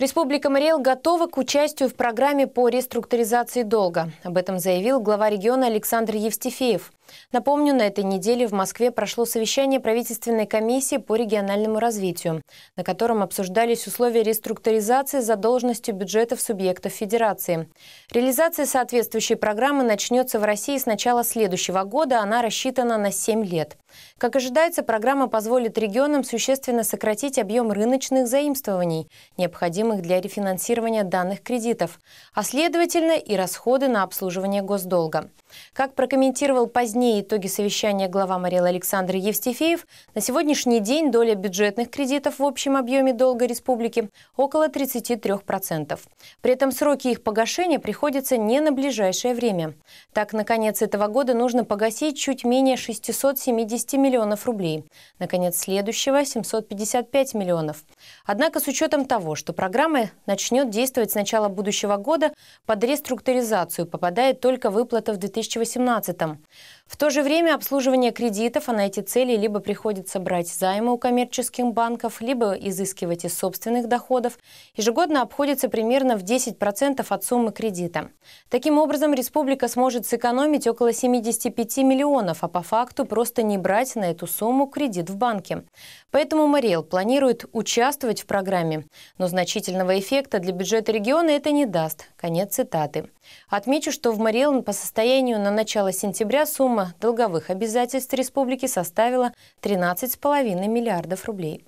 Республика Мариэл готова к участию в программе по реструктуризации долга. Об этом заявил глава региона Александр Евстифеев. Напомню, на этой неделе в Москве прошло совещание правительственной комиссии по региональному развитию, на котором обсуждались условия реструктуризации задолженностью бюджетов субъектов Федерации. Реализация соответствующей программы начнется в России с начала следующего года, она рассчитана на 7 лет. Как ожидается, программа позволит регионам существенно сократить объем рыночных заимствований, необходимых для рефинансирования данных кредитов, а следовательно и расходы на обслуживание госдолга. Как прокомментировал позднее итоги совещания глава Марил Александр Евстифеев, на сегодняшний день доля бюджетных кредитов в общем объеме долга республики около 33%. При этом сроки их погашения приходятся не на ближайшее время. Так, на конец этого года нужно погасить чуть менее 670 миллионов рублей, на конец следующего – 755 миллионов. Однако с учетом того, что программа начнет действовать с начала будущего года, под реструктуризацию попадает только выплата в 2018 -м. В то же время обслуживание кредитов, а на эти цели либо приходится брать займы у коммерческих банков, либо изыскивать из собственных доходов, ежегодно обходится примерно в 10% от суммы кредита. Таким образом, республика сможет сэкономить около 75 миллионов, а по факту просто не брать на эту сумму кредит в банке. Поэтому Мариэл планирует участвовать в программе, но значительного эффекта для бюджета региона это не даст. Конец цитаты. Отмечу, что в Мариэл по состоянию на начало сентября сумма сумма долговых обязательств республики составила 13,5 миллиардов рублей.